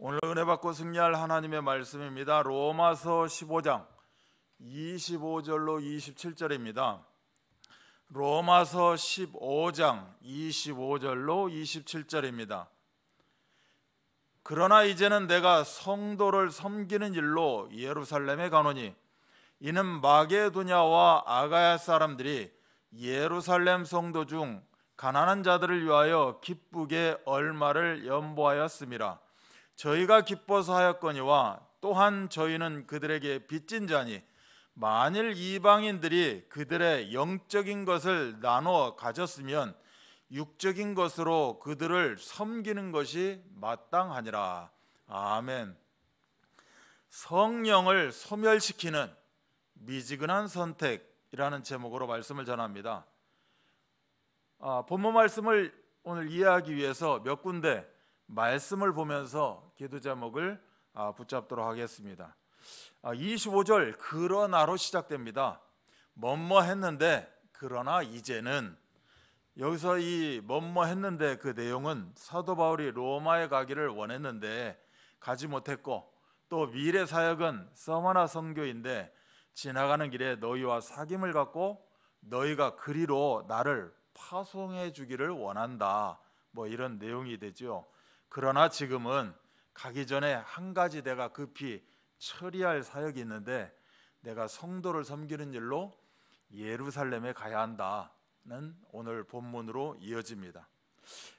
오늘 은혜 받고 승리할 하나님의 말씀입니다. 로마서 15장 25절로 27절입니다. 로마서 15장 25절로 27절입니다. 그러나 이제는 내가 성도를 섬기는 일로 예루살렘에 가노니 이는 마게도냐와 아가야 사람들이 예루살렘 성도 중 가난한 자들을 위하여 기쁘게 얼마를 연보하였습니다. 저희가 기뻐서 하였거니와 또한 저희는 그들에게 빚진 자니 만일 이방인들이 그들의 영적인 것을 나누어 가졌으면 육적인 것으로 그들을 섬기는 것이 마땅하니라. 아멘. 성령을 소멸시키는 미지근한 선택이라는 제목으로 말씀을 전합니다. 아, 본문 말씀을 오늘 이해하기 위해서 몇 군데 말씀을 보면서 기도 제목을 아, 붙잡도록 하겠습니다. 25절 아, 그러나로 시작됩니다. 뭐뭐 했는데 그러나 이제는 여기서 이 뭐뭐 했는데 그 내용은 사도 바울이 로마에 가기를 원했는데 가지 못했고 또 미래 사역은 서머나 선교인데 지나가는 길에 너희와 사귐을 갖고 너희가 그리로 나를 파송해 주기를 원한다. 뭐 이런 내용이 되죠. 그러나 지금은 가기 전에 한 가지 내가 급히 처리할 사역이 있는데 내가 성도를 섬기는 일로 예루살렘에 가야 한다는 오늘 본문으로 이어집니다.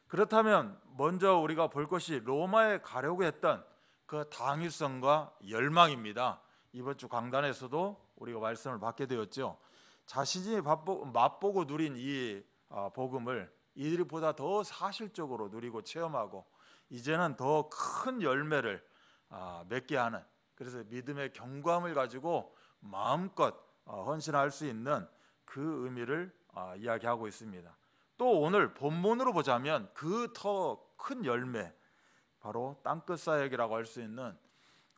그렇다면 먼저 우리가 볼 것이 로마에 가려고 했던 그 당위성과 열망입니다. 이번 주 강단에서도 우리가 말씀을 받게 되었죠. 자신이 맛보고 누린 이 아, 복음을 이들보다 더 사실적으로 누리고 체험하고 이제는 더 큰 열매를 아, 맺게 하는 그래서 믿음의 경고함을 가지고 마음껏 어, 헌신할 수 있는 그 의미를 아, 이야기하고 있습니다. 또 오늘 본문으로 보자면 그 더 큰 열매 바로 땅끝 사역이라고 할 수 있는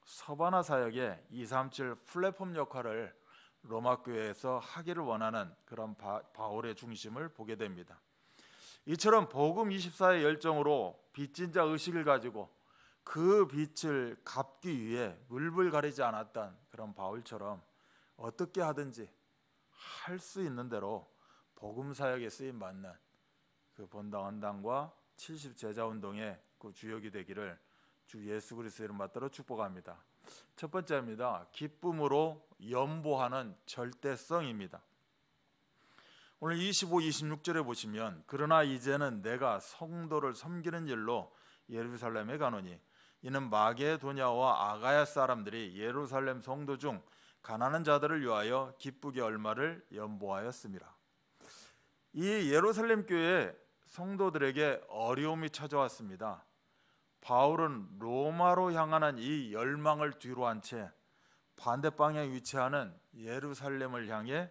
서바나 사역의 237 플랫폼 역할을 로마 교회에서 하기를 원하는 그런 바, 바울의 중심을 보게 됩니다. 이처럼 복음 24의 열정으로 빚진 자 의식을 가지고 그 빛을 갚기 위해 물불 가리지 않았던 그런 바울처럼 어떻게 하든지 할 수 있는 대로 복음 사역에 쓰임 받는 그 본당 헌당과 70 제자 운동의 그 주역이 되기를 주 예수 그리스도 이름 받들어 축복합니다. 첫 번째입니다. 기쁨으로 연보하는 절대성입니다. 오늘 25, 26절에 보시면 그러나 이제는 내가 성도를 섬기는 일로 예루살렘에 가노니 이는 마게도냐와 아가야 사람들이 예루살렘 성도 중 가난한 자들을 위하여 기쁘게 얼마를 연보하였습니다. 이 예루살렘 교회 성도들에게 어려움이 찾아왔습니다. 바울은 로마로 향하는 이 열망을 뒤로한 채 반대 방향에 위치하는 예루살렘을 향해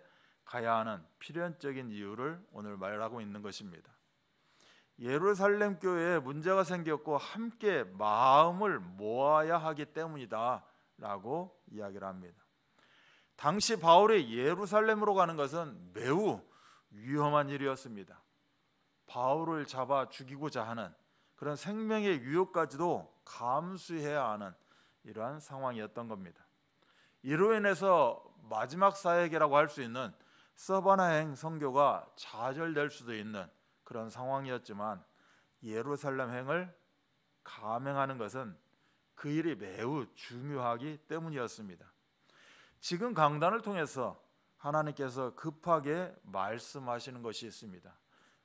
가야 하는 필연적인 이유를 오늘 말하고 있는 것입니다. 예루살렘 교회에 문제가 생겼고 함께 마음을 모아야 하기 때문이다라고 이야기를 합니다. 당시 바울이 예루살렘으로 가는 것은 매우 위험한 일이었습니다. 바울을 잡아 죽이고자 하는 그런 생명의 위협까지도 감수해야 하는 이러한 상황이었던 겁니다. 이로 인해서 마지막 사역이라고 할 수 있는 서바나행 선교가 좌절될 수도 있는 그런 상황이었지만 예루살렘행을 감행하는 것은 그 일이 매우 중요하기 때문이었습니다. 지금 강단을 통해서 하나님께서 급하게 말씀하시는 것이 있습니다.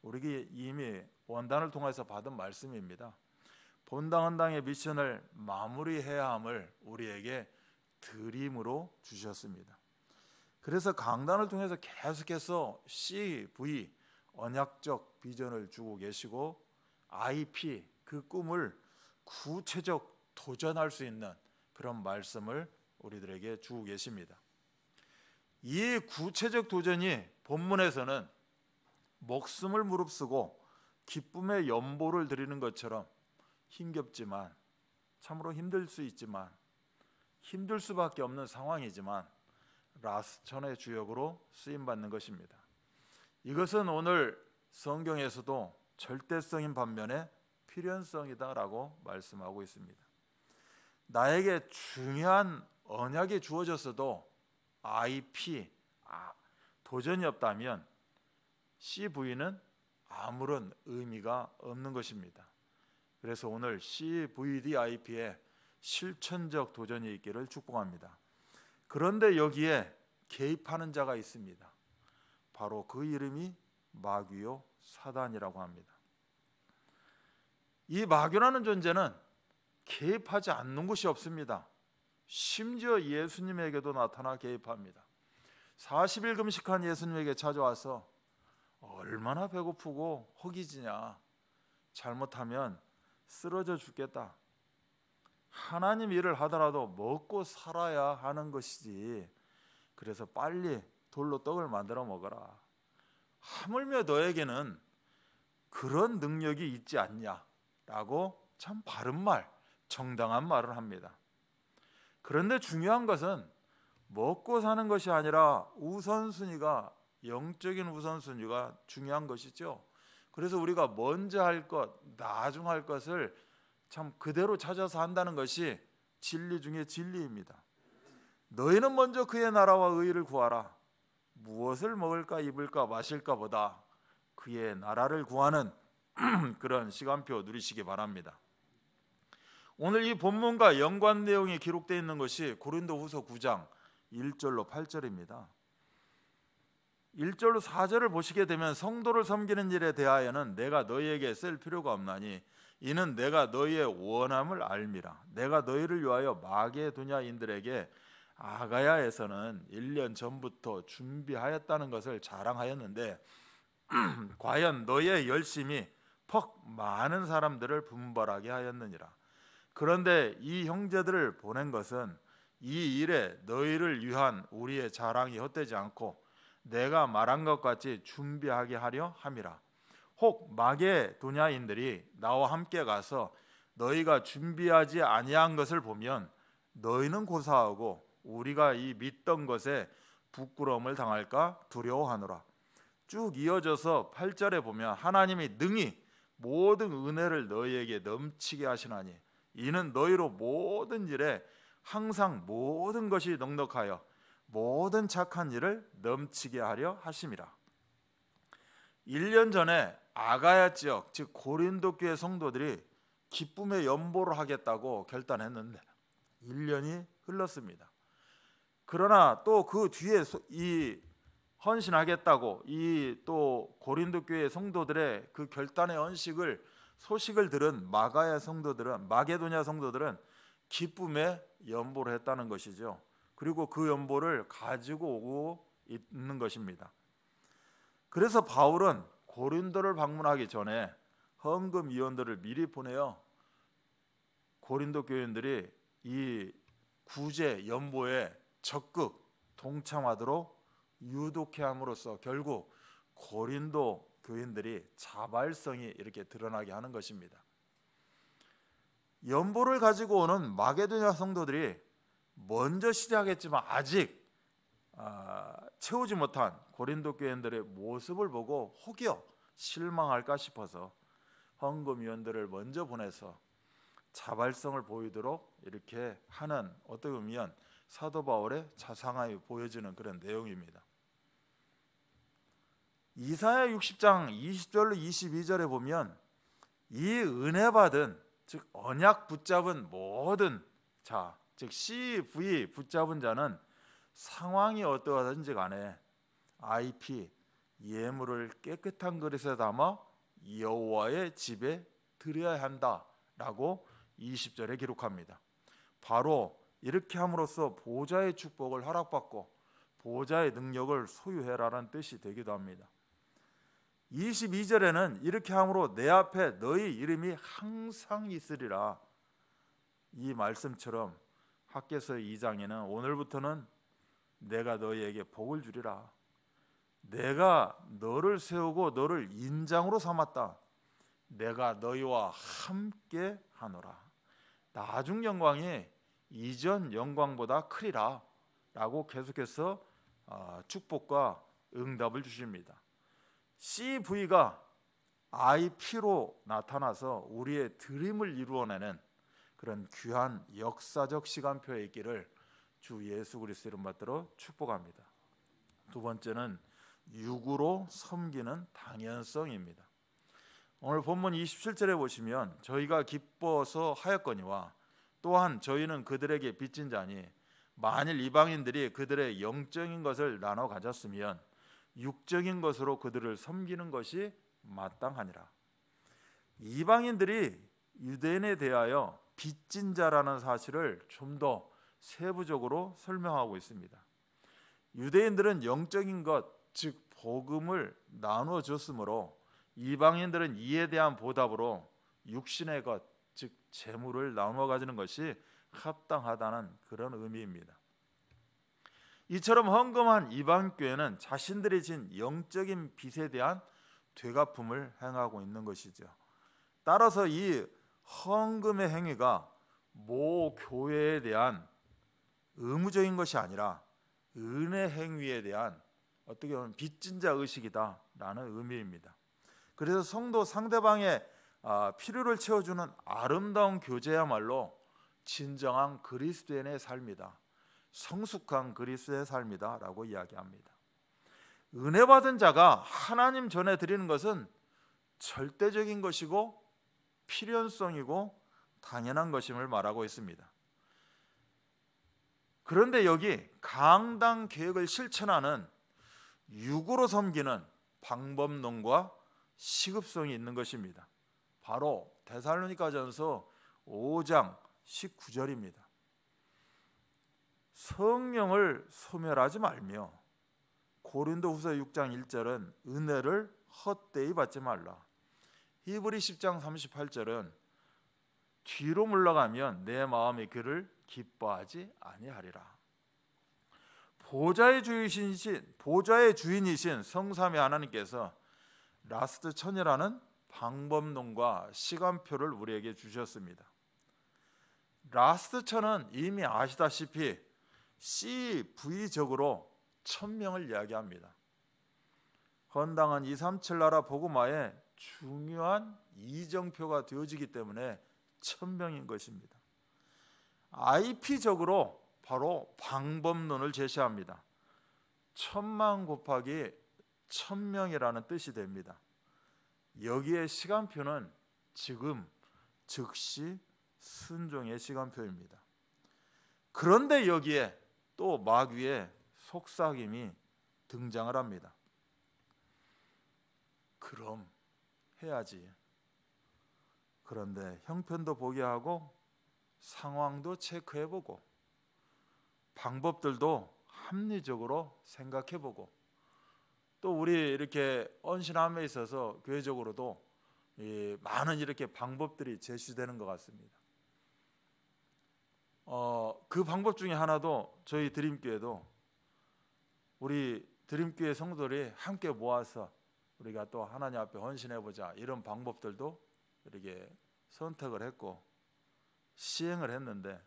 우리가 이미 원단을 통해서 받은 말씀입니다. 본당 한당의 미션을 마무리해야 함을 우리에게 드림으로 주셨습니다. 그래서 강단을 통해서 계속해서 CV 언약적 비전을 주고 계시고 IP 그 꿈을 구체적 도전할 수 있는 그런 말씀을 우리들에게 주고 계십니다. 이 구체적 도전이 본문에서는 목숨을 무릅쓰고 기쁨의 연보를 드리는 것처럼 힘겹지만 참으로 힘들 수 있지만 힘들 수밖에 없는 상황이지만 라스천의 주역으로 쓰임 받는 것입니다. 이것은 오늘 성경에서도 절대성인 반면에 필연성이다라고 말씀하고 있습니다. 나에게 중요한 언약이 주어졌어도 IP 아, 도전이 없다면 CV는 아무런 의미가 없는 것입니다. 그래서 오늘 CVDIP에 실천적 도전이 있기를 축복합니다. 그런데 여기에 개입하는 자가 있습니다. 바로 그 이름이 마귀요 사단이라고 합니다. 이 마귀라는 존재는 개입하지 않는 곳이 없습니다. 심지어 예수님에게도 나타나 개입합니다. 40일 금식한 예수님에게 찾아와서 얼마나 배고프고 허기지냐. 잘못하면 쓰러져 죽겠다. 하나님 일을 하더라도 먹고 살아야 하는 것이지. 그래서 빨리 돌로 떡을 만들어 먹어라. 하물며 너에게는 그런 능력이 있지 않냐라고 참 바른 말, 정당한 말을 합니다. 그런데 중요한 것은 먹고 사는 것이 아니라 우선순위가 영적인 우선순위가 중요한 것이죠. 그래서 우리가 먼저 할 것, 나중 할 것을 참 그대로 찾아서 한다는 것이 진리 중에 진리입니다. 너희는 먼저 그의 나라와 의를 구하라. 무엇을 먹을까 입을까 마실까 보다 그의 나라를 구하는 그런 시간표 누리시기 바랍니다. 오늘 이 본문과 연관 내용이 기록되어 있는 것이 고린도후서 9장 1절로 8절입니다. 1절로 4절을 보시게 되면 성도를 섬기는 일에 대하여는 내가 너희에게 쓸 필요가 없나니 이는 내가 너희의 원함을 알미라 내가 너희를 위하여 마게도냐인들에게 아가야에서는 1년 전부터 준비하였다는 것을 자랑하였는데 과연 너희의 열심이 퍽 많은 사람들을 분발하게 하였느니라 그런데 이 형제들을 보낸 것은 이 일에 너희를 위한 우리의 자랑이 헛되지 않고 내가 말한 것 같이 준비하게 하려 함이라 혹 마게 도냐인들이 나와 함께 가서 너희가 준비하지 아니한 것을 보면 너희는 고사하고 우리가 이 믿던 것에 부끄러움을 당할까 두려워하노라. 쭉 이어져서 8절에 보면 하나님이 능히 모든 은혜를 너희에게 넘치게 하시나니 이는 너희로 모든 일에 항상 모든 것이 넉넉하여 모든 착한 일을 넘치게 하려 하심이라. 1년 전에 아가야 지역 즉 고린도 교의 성도들이 기쁨의 연보를 하겠다고 결단했는데 1년이 흘렀습니다. 그러나 또 그 뒤에 이 헌신하겠다고 이 또 고린도 교의 성도들의 그 결단의 헌식을 소식을 들은 마가야 성도들은 마게도냐 성도들은 기쁨의 연보를 했다는 것이죠. 그리고 그 연보를 가지고 오고 있는 것입니다. 그래서 바울은 고린도를 방문하기 전에 헌금 위원들을 미리 보내어 고린도 교인들이 이 구제 연보에 적극 동참하도록 유독해 함으로써 결국 고린도 교인들이 자발성이 이렇게 드러나게 하는 것입니다. 연보를 가지고 오는 마게도냐 성도들이 먼저 시작했지만 아직 아, 채우지 못한 고린도 교인들의 모습을 보고 혹여 실망할까 싶어서 헌금위원들을 먼저 보내서 자발성을 보이도록 이렇게 하는 어떻게 보면 사도 바울의 자상하이 보여지는 그런 내용입니다. 이사야 60장 20절로 22절에 보면 이 은혜 받은 즉 언약 붙잡은 모든 자, 즉 CV 붙잡은 자는 상황이 어떠하든지 간에 IP 예물을 깨끗한 그릇에 담아 여호와의 집에 드려야 한다라고 20절에 기록합니다. 바로 이렇게 함으로써 보좌의 축복을 허락받고 보좌의 능력을 소유해라라는 뜻이 되기도 합니다. 22절에는 이렇게 함으로 내 앞에 너희 이름이 항상 있으리라 이 말씀처럼 학계서 2장에는 오늘부터는 내가 너희에게 복을 주리라. 내가 너를 세우고 너를 인장으로 삼았다. 내가 너희와 함께 하노라. 나중 영광이 이전 영광보다 크리라. 라고 계속해서 어, 축복과 응답을 주십니다. CV가 IP로 나타나서 우리의 드림을 이루어내는 그런 귀한 역사적 시간표의 있기 주 예수 그리스도 이름 받들어 축복합니다. 두 번째는 육으로 섬기는 당연성입니다. 오늘 본문 27절에 보시면 저희가 기뻐서 하였거니와 또한 저희는 그들에게 빚진 자니 만일 이방인들이 그들의 영적인 것을 나눠 가졌으면 육적인 것으로 그들을 섬기는 것이 마땅하니라. 이방인들이 유대인에 대하여 빚진 자라는 사실을 좀더 세부적으로 설명하고 있습니다. 유대인들은 영적인 것, 즉 복음을 나누어 줬으므로 이방인들은 이에 대한 보답으로 육신의 것, 즉 재물을 나누어 가지는 것이 합당하다는 그런 의미입니다. 이처럼 헌금한 이방 교회는 자신들이 진 영적인 빚에 대한 되갚음을 행하고 있는 것이죠. 따라서 이 헌금의 행위가 모 교회에 대한 의무적인 것이 아니라 은혜 행위에 대한 어떻게 보면 빚진 자 의식이다라는 의미입니다. 그래서 성도 상대방의 아, 필요를 채워주는 아름다운 교제야말로 진정한 그리스도인의 삶이다. 성숙한 그리스도의 삶이다라고 이야기합니다. 은혜 받은 자가 하나님 전에 드리는 것은 절대적인 것이고 필연성이고 당연한 것임을 말하고 있습니다. 그런데 여기 강당 계획을 실천하는 육으로 섬기는 방법론과 시급성이 있는 것입니다. 바로 데살로니가전서 5장 19절입니다. 성령을 소멸하지 말며 고린도후서 6장 1절은 은혜를 헛되이 받지 말라. 히브리 10장 38절은 뒤로 물러가면 내 마음의 길을 기뻐하지 아니하리라. 보좌의 주이신 보좌의 주인이신 성삼위 하나님께서 라스트 천이라는 방법론과 시간표를 우리에게 주셨습니다. 라스트 천은 이미 아시다시피 CV적으로 천명을 이야기합니다. 건당은 2, 3, 7 나라 보고마에 중요한 이정표가 되어지기 때문에 천명인 것입니다. IP적으로 바로 방법론을 제시합니다. 천만 곱하기 천명이라는 뜻이 됩니다. 여기에 시간표는 지금 즉시 순종의 시간표입니다. 그런데 여기에 또 마귀의 속삭임이 등장을 합니다. 그럼 해야지. 그런데 형편도 보게 하고 상황도 체크해보고 방법들도 합리적으로 생각해보고 또 우리 이렇게 언신함에 있어서 교회적으로도 많은 이렇게 방법들이 제시되는 것 같습니다. 어, 그 방법 중에 하나도 저희 드림교회도 우리 드림교회 성도들이 함께 모아서 우리가 또 하나님 앞에 헌신해 보자 이런 방법들도 이렇게 선택을 했고 시행을 했는데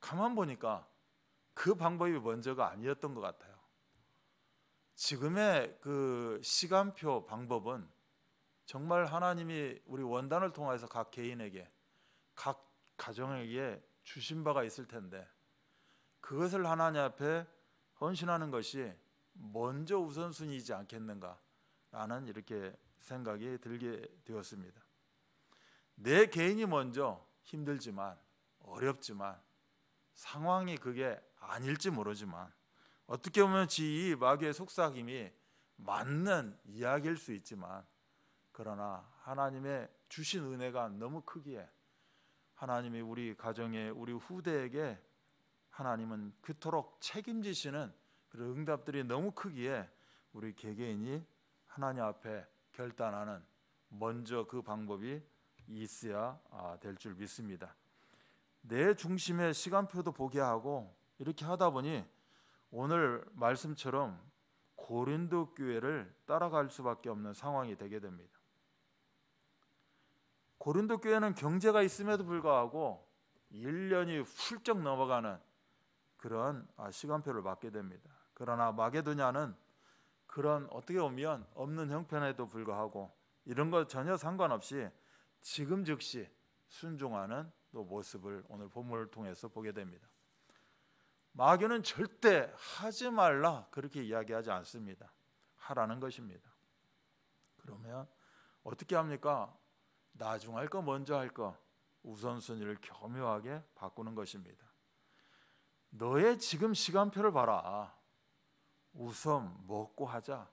가만 보니까 그 방법이 먼저가 아니었던 것 같아요. 지금의 그 시간표 방법은 정말 하나님이 우리 원단을 통해서 각 개인에게 각 가정에게 주신 바가 있을 텐데 그것을 하나님 앞에 헌신하는 것이 먼저 우선순위이지 않겠는가 라는 이렇게 생각이 들게 되었습니다. 내 개인이 먼저 힘들지만 어렵지만 상황이 그게 아닐지 모르지만 어떻게 보면 지 마귀의 속삭임이 맞는 이야기일 수 있지만 그러나 하나님의 주신 은혜가 너무 크기에 하나님이 우리 가정에 우리 후대에게 하나님은 그토록 책임지시는 그런 응답들이 너무 크기에 우리 개개인이 하나님 앞에 결단하는 먼저 그 방법이 있어야 아, 될줄 믿습니다. 내 중심의 시간표도 보게 하고 이렇게 하다 보니 오늘 말씀처럼 고린도 교회를 따라갈 수밖에 없는 상황이 되게 됩니다. 고린도 교회는 경제가 있음에도 불구하고 1년이 훌쩍 넘어가는 그런 아, 시간표를 맞게 됩니다. 그러나 마게도냐는 그런 어떻게 보면 없는 형편에도 불구하고 이런 것 전혀 상관없이 지금 즉시 순종하는 또 모습을 오늘 본문을 통해서 보게 됩니다. 마귀는 절대 하지 말라 그렇게 이야기하지 않습니다. 하라는 것입니다. 그러면 어떻게 합니까? 나중 할거 먼저 할 거 우선순위를 교묘하게 바꾸는 것입니다. 너의 지금 시간표를 봐라. 우선 먹고 하자.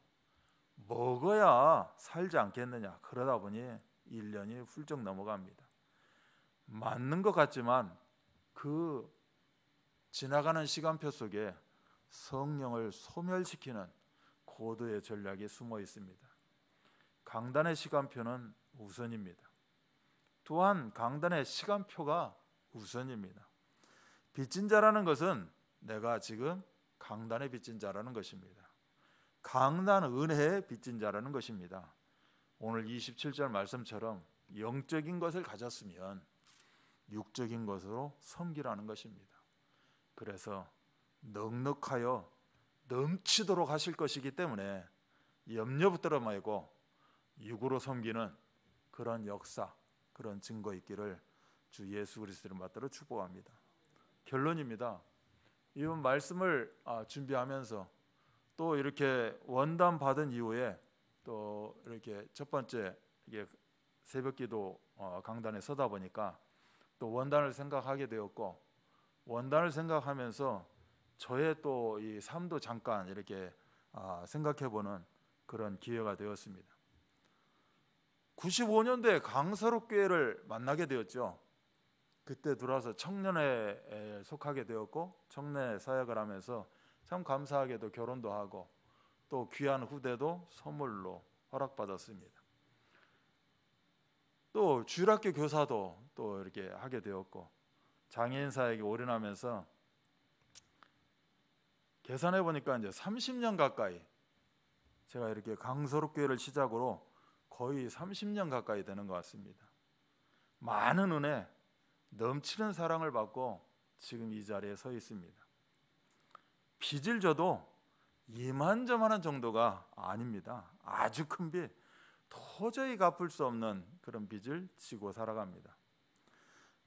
먹어야 살지 않겠느냐. 그러다 보니 1년이 훌쩍 넘어갑니다. 맞는 것 같지만 그 지나가는 시간표 속에 성령을 소멸시키는 고도의 전략이 숨어 있습니다. 강단의 시간표는 우선입니다. 또한 강단의 시간표가 우선입니다. 빚진 자라는 것은 내가 지금 강단에 빚진 자라는 것입니다. 강단 은혜에 빚진 자라는 것입니다. 오늘 27절 말씀처럼 영적인 것을 가졌으면 육적인 것으로 섬기라는 것입니다. 그래서 넉넉하여 넘치도록 하실 것이기 때문에 염려 붙들어 말고 육으로 섬기는 그런 역사, 그런 증거 있기를 주 예수 그리스도를 맞들어 축복합니다. 결론입니다. 이번 말씀을 아, 준비하면서 또 이렇게 원단 받은 이후에 또 이렇게 첫 번째 이게 새벽기도 어, 강단에 서다 보니까 또 원단을 생각하게 되었고 원단을 생각하면서 저의 또 이 삶도 잠깐 이렇게 아, 생각해보는 그런 기회가 되었습니다. 95년도에 강서롭교회를 만나게 되었죠. 그때 들어와서 청년에 속하게 되었고 청내 년 사역을 하면서 참 감사하게도 결혼도 하고 또 귀한 후대도 선물로 허락받았습니다. 또 주일학교 교사도 또 이렇게 하게 되었고 장애인 사역에 올인하면서 계산해 보니까 이제 30년 가까이 제가 이렇게 강서롭교회를 시작으로 거의 30년 가까이 되는 것 같습니다. 많은 은혜, 넘치는 사랑을 받고 지금 이 자리에 서 있습니다. 빚을 져도 이만저만한 정도가 아닙니다. 아주 큰 빚, 도저히 갚을 수 없는 그런 빚을 지고 살아갑니다.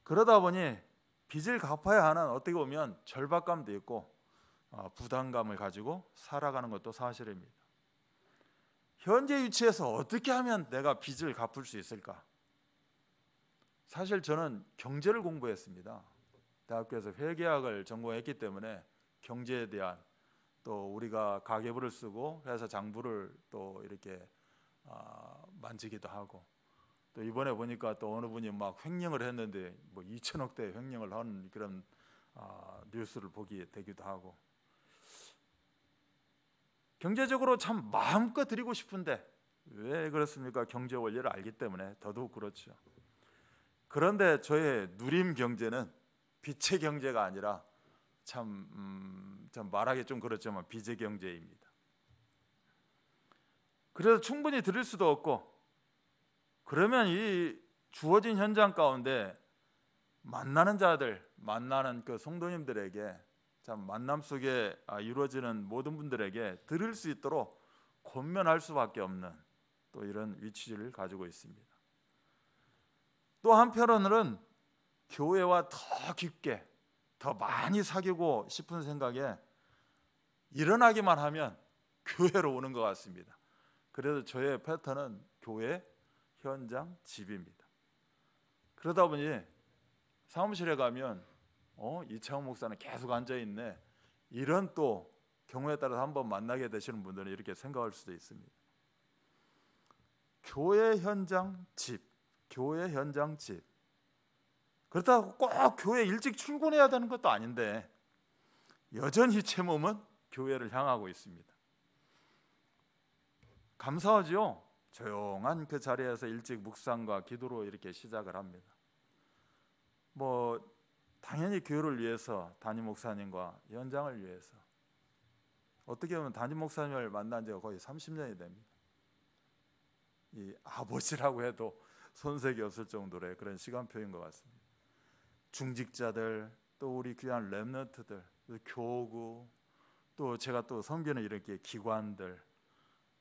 그러다 보니 빚을 갚아야 하는 어떻게 보면 절박감도 있고 어, 부담감을 가지고 살아가는 것도 사실입니다. 현재 위치에서 어떻게 하면 내가 빚을 갚을 수 있을까? 사실 저는 경제를 공부했습니다. 대학교에서 회계학을 전공했기 때문에 경제에 대한 또 우리가 가계부를 쓰고 회사 장부를 또 이렇게 아, 만지기도 하고 또 이번에 보니까 또 어느 분이 막 횡령을 했는데 뭐 2천억 대 횡령을 한 그런 아, 뉴스를 보게 되기도 하고 경제적으로 참 마음껏 드리고 싶은데 왜 그렇습니까? 경제 원리를 알기 때문에 더더욱 그렇죠. 그런데 저의 누림 경제는 빛의 경제가 아니라 참, 음, 참 말하기 좀 그렇지만 뭐 비제 경제입니다. 그래서 충분히 들을 수도 없고 그러면 이 주어진 현장 가운데 만나는 자들, 만나는 그 성도님들에게 참 만남 속에 아, 이루어지는 모든 분들에게 들을 수 있도록 권면할 수밖에 없는 또 이런 위치를 가지고 있습니다. 또 한편으로는 교회와 더 깊게 더 많이 사귀고 싶은 생각에 일어나기만 하면 교회로 오는 것 같습니다. 그래서 저의 패턴은 교회, 현장, 집입니다. 그러다 보니 사무실에 가면 어, 이창호 목사는 계속 앉아 있네. 이런 또 경우에 따라서 한번 만나게 되시는 분들은 이렇게 생각할 수도 있습니다. 교회 현장 집, 교회 현장 집. 그렇다고 꼭 교회 일찍 출근해야 되는 것도 아닌데 여전히 제 몸은 교회를 향하고 있습니다. 감사하지요. 조용한 그 자리에서 일찍 묵상과 기도로 이렇게 시작을 합니다. 뭐 당연히 교회를 위해서 담임 목사님과 연장을 위해서 어떻게 보면 담임 목사님을 만난 지가 거의 30년이 됩니다. 이 아버지라고 해도 손색이 없을 정도의 그런 시간표인 것 같습니다. 중직자들 또 우리 귀한 렘너트들 교구 또 제가 또섬교는 이렇게 기관들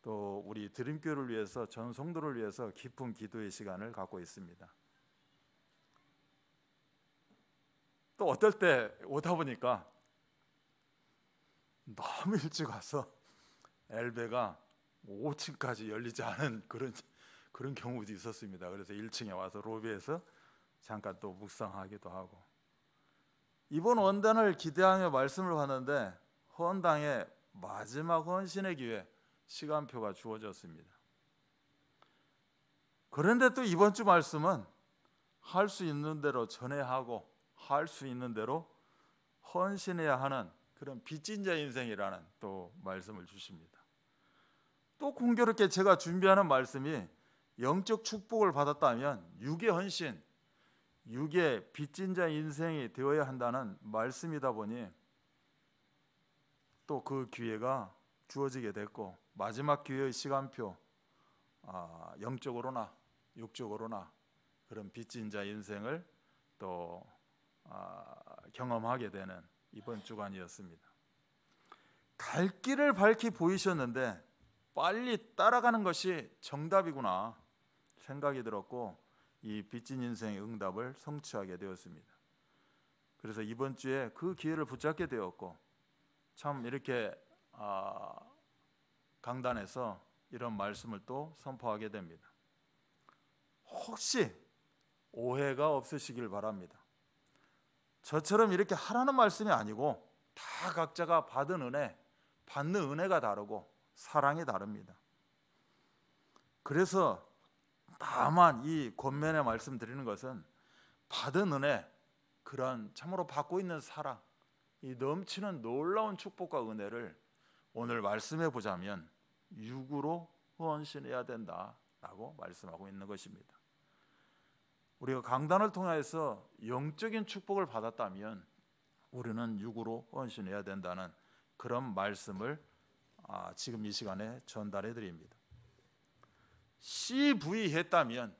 또 우리 드림교를 위해서 전송도를 위해서 깊은 기도의 시간을 갖고 있습니다. 또 어떨 때 오다 보니까 너무 일찍 와서 엘베가 5층까지 열리지 않은 그런 그런 경우도 있었습니다. 그래서 1층에 와서 로비에서 잠깐 또 묵상하기도 하고 이번 원단을 기대하며 말씀을 봤는데 헌당의 마지막 헌신의 기회 시간표가 주어졌습니다. 그런데 또 이번 주 말씀은 할 수 있는 대로 전해하고 할 수 있는 대로 헌신해야 하는 그런 빚진 자 인생이라는 또 말씀을 주십니다. 또 공교롭게 제가 준비하는 말씀이 영적 축복을 받았다면 육의 헌신 육의 빚진 자 인생이 되어야 한다는 말씀이다 보니 또 그 기회가 주어지게 됐고 마지막 기회의 시간표 아, 영적으로나 육적으로나 그런 빚진 자 인생을 또 아, 경험하게 되는 이번 주간이었습니다. 갈 길을 밝히 보이셨는데 빨리 따라가는 것이 정답이구나 생각이 들었고 이 빚진 인생의 응답을 성취하게 되었습니다. 그래서 이번 주에 그 기회를 붙잡게 되었고 참 이렇게 아, 강단에서 이런 말씀을 또 선포하게 됩니다. 혹시 오해가 없으시길 바랍니다. 저처럼 이렇게 하라는 말씀이 아니고 다 각자가 받은 은혜, 받는 은혜가 다르고 사랑이 다릅니다. 그래서 다만 이 권면에 말씀드리는 것은 받은 은혜 그러 참으로 받고 있는 사랑 이 넘치는 놀라운 축복과 은혜를 오늘 말씀해 보자면 육으로 헌신해야 된다라고 말씀하고 있는 것입니다. 우리가 강단을 통해서 영적인 축복을 받았다면 우리는 육으로 헌신해야 된다는 그런 말씀을 아, 지금 이 시간에 전달해 드립니다. CV 했다면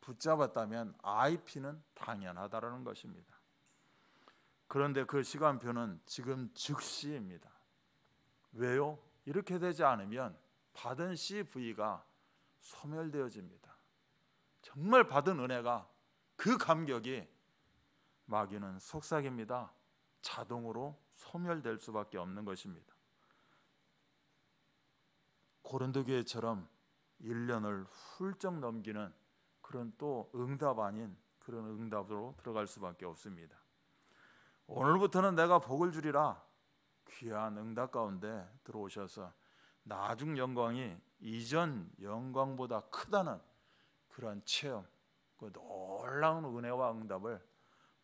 붙잡았다면 IP는 당연하다라는 것입니다. 그런데 그 시간표는 지금 즉시입니다. 왜요? 이렇게 되지 않으면 받은 CV가 소멸되어집니다. 정말 받은 은혜가 그 감격이 마귀는 속삭입니다. 자동으로 소멸될 수밖에 없는 것입니다. 고린도 교회처럼 1년을 훌쩍 넘기는 그런 또 응답 아닌 그런 응답으로 들어갈 수밖에 없습니다. 오늘부터는 내가 복을 주리라 귀한 응답 가운데 들어오셔서 나중 영광이 이전 영광보다 크다는 그러 체험, 그 놀라운 은혜와 응답을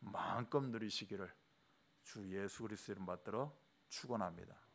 마음껏 누리시기를 주 예수 그리스도를 받들어 축원합니다.